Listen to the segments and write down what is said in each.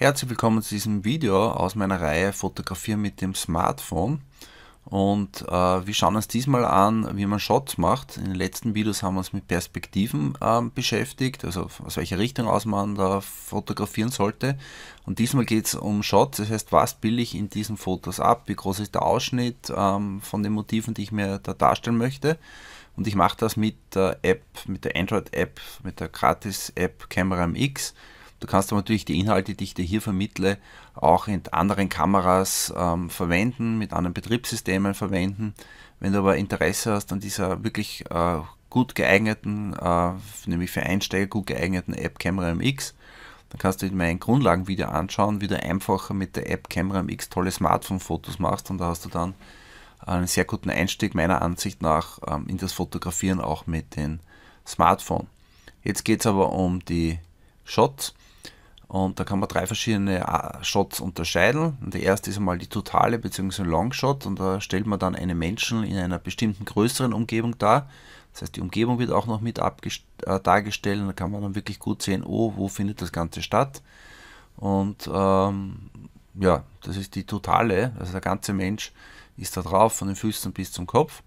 Herzlich willkommen zu diesem Video aus meiner Reihe Fotografieren mit dem Smartphone. Und äh, wir schauen uns diesmal an, wie man Shots macht. In den letzten Videos haben wir uns mit Perspektiven äh, beschäftigt, also aus welcher Richtung aus man da fotografieren sollte. Und diesmal geht es um Shots, das heißt, was bilde ich in diesen Fotos ab, wie groß ist der Ausschnitt ähm, von den Motiven, die ich mir da darstellen möchte. Und ich mache das mit der App, mit der Android-App, mit der Gratis-App Camera MX. X Du kannst aber natürlich die Inhalte, die ich dir hier vermittle, auch in anderen Kameras ähm, verwenden, mit anderen Betriebssystemen verwenden. Wenn du aber Interesse hast an dieser wirklich äh, gut geeigneten, äh, nämlich für Einsteiger gut geeigneten App Camera MX, dann kannst du dir mein Grundlagenvideo anschauen, wie du einfacher mit der App Camera MX tolle Smartphone-Fotos machst und da hast du dann einen sehr guten Einstieg meiner Ansicht nach ähm, in das Fotografieren auch mit dem Smartphone. Jetzt geht es aber um die Shots. Und da kann man drei verschiedene äh, Shots unterscheiden. der erste ist einmal die totale bzw. Longshot und da stellt man dann einen Menschen in einer bestimmten größeren Umgebung dar. Das heißt, die Umgebung wird auch noch mit äh, dargestellt und da kann man dann wirklich gut sehen, oh, wo findet das Ganze statt. Und ähm, ja, das ist die totale, also der ganze Mensch ist da drauf, von den Füßen bis zum Kopf.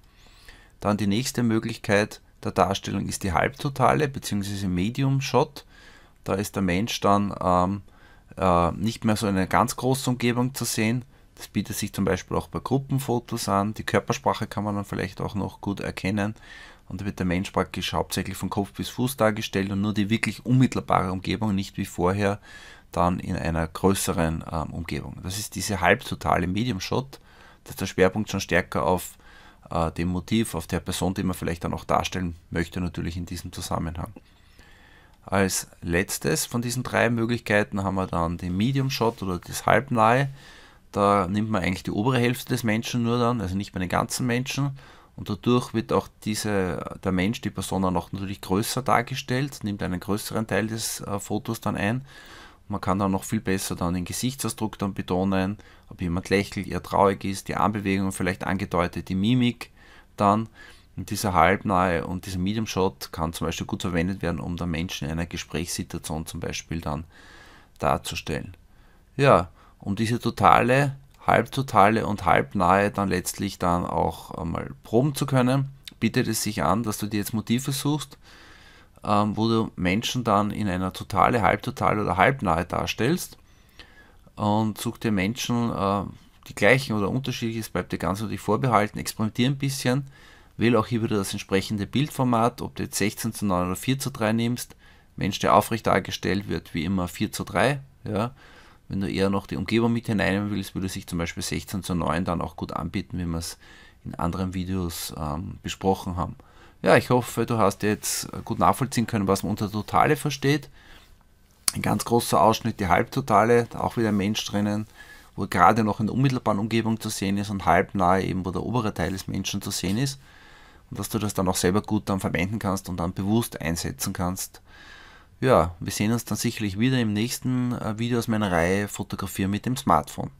Dann die nächste Möglichkeit der Darstellung ist die halbtotale bzw. Medium Shot. Da ist der Mensch dann ähm, äh, nicht mehr so in einer ganz großen Umgebung zu sehen. Das bietet sich zum Beispiel auch bei Gruppenfotos an. Die Körpersprache kann man dann vielleicht auch noch gut erkennen. Und da wird der Mensch praktisch hauptsächlich von Kopf bis Fuß dargestellt und nur die wirklich unmittelbare Umgebung, nicht wie vorher, dann in einer größeren ähm, Umgebung. Das ist diese halbtotale Medium-Shot, dass der Schwerpunkt schon stärker auf äh, dem Motiv, auf der Person, die man vielleicht dann auch darstellen möchte, natürlich in diesem Zusammenhang. Als letztes von diesen drei Möglichkeiten haben wir dann den Medium Shot oder das halbnahe. Da nimmt man eigentlich die obere Hälfte des Menschen nur dann, also nicht mehr den ganzen Menschen. Und dadurch wird auch diese, der Mensch, die Person auch natürlich größer dargestellt, nimmt einen größeren Teil des äh, Fotos dann ein. Man kann dann noch viel besser dann den Gesichtsausdruck dann betonen, ob jemand lächelt, eher traurig ist, die Armbewegung vielleicht angedeutet, die Mimik dann. Und dieser halbnahe und dieser Medium Shot kann zum Beispiel gut verwendet werden, um den Menschen in einer Gesprächssituation zum Beispiel dann darzustellen. Ja, um diese totale, halbtotale und halbnahe dann letztlich dann auch mal proben zu können, bietet es sich an, dass du dir jetzt Motive suchst, ähm, wo du Menschen dann in einer totale, halbtotale oder halbnahe darstellst und such dir Menschen, äh, die gleichen oder es bleibt dir ganz natürlich vorbehalten, experimentier ein bisschen, Wähle auch hier wieder das entsprechende Bildformat, ob du jetzt 16 zu 9 oder 4 zu 3 nimmst. Mensch, der aufrecht dargestellt wird, wie immer 4 zu 3. Ja. Wenn du eher noch die Umgebung mit hineinnehmen willst, würde sich zum Beispiel 16 zu 9 dann auch gut anbieten, wie wir es in anderen Videos ähm, besprochen haben. Ja, ich hoffe, du hast jetzt äh, gut nachvollziehen können, was man unter Totale versteht. Ein ganz großer Ausschnitt, die Halbtotale, auch wieder ein Mensch drinnen, wo gerade noch in der unmittelbaren Umgebung zu sehen ist und halbnahe eben, wo der obere Teil des Menschen zu sehen ist und dass du das dann auch selber gut dann verwenden kannst und dann bewusst einsetzen kannst. Ja, wir sehen uns dann sicherlich wieder im nächsten äh, Video aus meiner Reihe Fotografieren mit dem Smartphone.